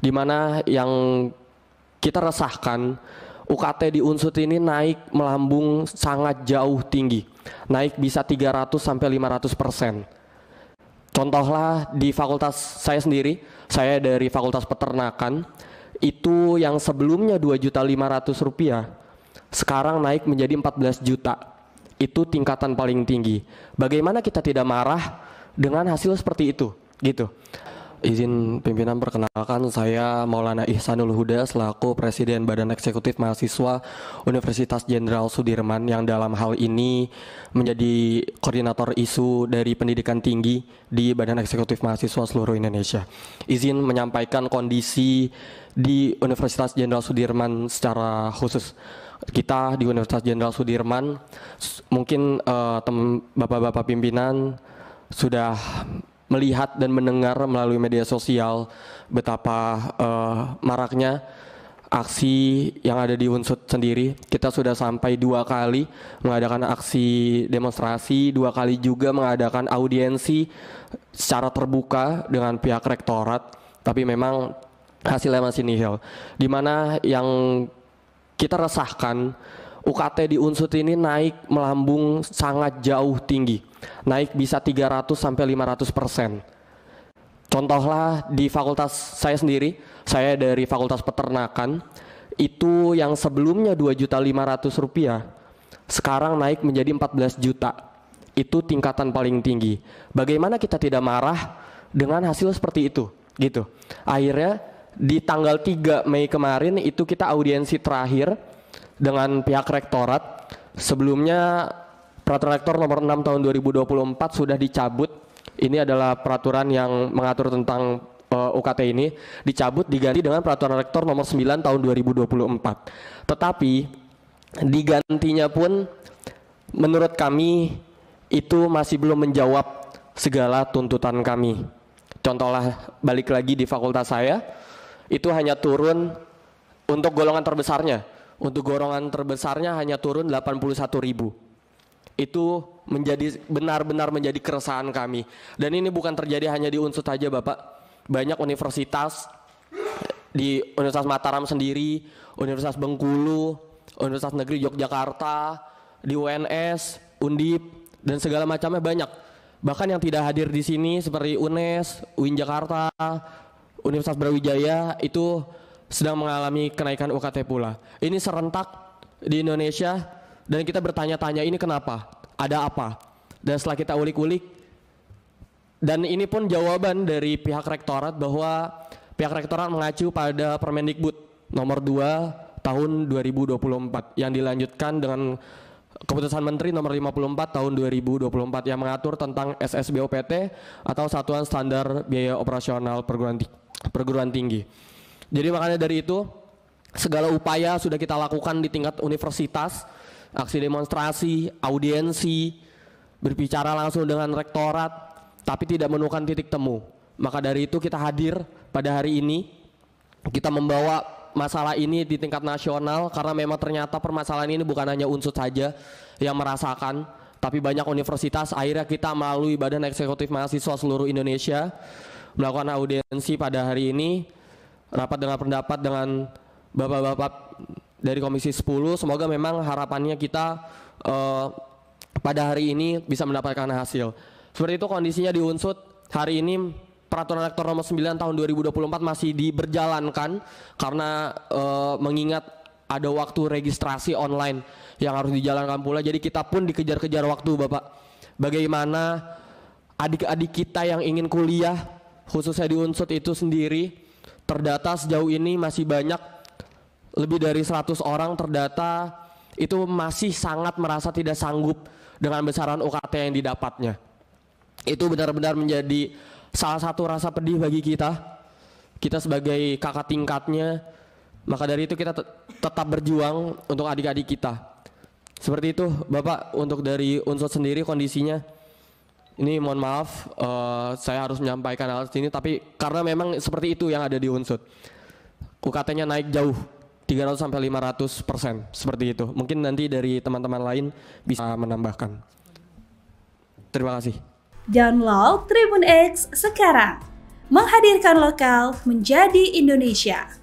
di mana yang kita resahkan UKT di Unsut ini naik melambung sangat jauh tinggi, naik bisa 300 sampai 500 persen. Contohlah di fakultas saya sendiri, saya dari fakultas peternakan, itu yang sebelumnya 2.500 rupiah, sekarang naik menjadi 14 juta. Itu tingkatan paling tinggi. Bagaimana kita tidak marah dengan hasil seperti itu? Gitu izin pimpinan perkenalkan saya Maulana Ihsanul Huda selaku Presiden Badan Eksekutif Mahasiswa Universitas Jenderal Sudirman yang dalam hal ini menjadi koordinator isu dari pendidikan tinggi di Badan Eksekutif Mahasiswa seluruh Indonesia. Izin menyampaikan kondisi di Universitas Jenderal Sudirman secara khusus kita di Universitas Jenderal Sudirman mungkin uh, bapak-bapak pimpinan sudah melihat dan mendengar melalui media sosial betapa uh, maraknya aksi yang ada di Unsut sendiri. Kita sudah sampai dua kali mengadakan aksi demonstrasi, dua kali juga mengadakan audiensi secara terbuka dengan pihak rektorat. Tapi memang hasilnya masih nihil. di mana yang kita resahkan UKT di Unsut ini naik melambung sangat jauh tinggi. Naik bisa 300 sampai 500 persen. Contohlah di fakultas saya sendiri, saya dari fakultas peternakan, itu yang sebelumnya 2.500 rupiah, sekarang naik menjadi 14 juta. Itu tingkatan paling tinggi. Bagaimana kita tidak marah dengan hasil seperti itu? Gitu. Akhirnya di tanggal 3 Mei kemarin itu kita audiensi terakhir dengan pihak rektorat. Sebelumnya peraturan rektor nomor 6 tahun 2024 sudah dicabut. Ini adalah peraturan yang mengatur tentang uh, eh, UKT ini dicabut diganti dengan peraturan rektor nomor 9 tahun 2024. Tetapi digantinya pun menurut kami itu masih belum menjawab segala tuntutan kami. Contohlah balik lagi di fakultas saya itu hanya turun untuk golongan terbesarnya untuk gorongan terbesarnya hanya turun 81 ribu. Itu menjadi benar-benar menjadi keresahan kami. Dan ini bukan terjadi hanya di Unsut saja Bapak. Banyak universitas di Universitas Mataram sendiri, Universitas Bengkulu, Universitas Negeri Yogyakarta, di UNS, Undip, dan segala macamnya banyak. Bahkan yang tidak hadir di sini seperti UNES, UIN Jakarta, Universitas Brawijaya itu sedang mengalami kenaikan UKT pula. Ini serentak di Indonesia dan kita bertanya-tanya ini kenapa? Ada apa? Dan setelah kita ulik-ulik dan ini pun jawaban dari pihak rektorat bahwa pihak rektorat mengacu pada Permendikbud nomor 2 tahun 2024 yang dilanjutkan dengan keputusan menteri nomor 54 tahun 2024 yang mengatur tentang SSBOPT atau satuan standar biaya operasional perguruan perguruan tinggi. Jadi makanya dari itu segala upaya sudah kita lakukan di tingkat universitas, aksi demonstrasi, audiensi, berbicara langsung dengan rektorat, tapi tidak menemukan titik temu. Maka dari itu kita hadir pada hari ini, kita membawa masalah ini di tingkat nasional karena memang ternyata permasalahan ini bukan hanya unsur saja yang merasakan, tapi banyak universitas akhirnya kita melalui Badan Eksekutif Mahasiswa seluruh Indonesia melakukan audiensi pada hari ini rapat dengan pendapat dengan bapak-bapak dari Komisi 10. Semoga memang harapannya kita uh, pada hari ini bisa mendapatkan hasil. Seperti itu kondisinya di Unsut hari ini peraturan rektor nomor 9 tahun 2024 masih diberjalankan karena uh, mengingat ada waktu registrasi online yang harus dijalankan pula. Jadi kita pun dikejar-kejar waktu, Bapak. Bagaimana adik-adik kita yang ingin kuliah khususnya di Unsut itu sendiri terdata sejauh ini masih banyak lebih dari 100 orang terdata itu masih sangat merasa tidak sanggup dengan besaran UKT yang didapatnya. Itu benar-benar menjadi salah satu rasa pedih bagi kita. Kita sebagai kakak tingkatnya, maka dari itu kita tetap berjuang untuk adik-adik kita. Seperti itu, Bapak, untuk dari unsur sendiri kondisinya ini mohon maaf uh, saya harus menyampaikan hal ini tapi karena memang seperti itu yang ada di unsut, UKT-nya naik jauh 300 sampai 500 persen seperti itu. Mungkin nanti dari teman-teman lain bisa menambahkan. Terima kasih. Download Tribun X sekarang. Menghadirkan lokal menjadi Indonesia.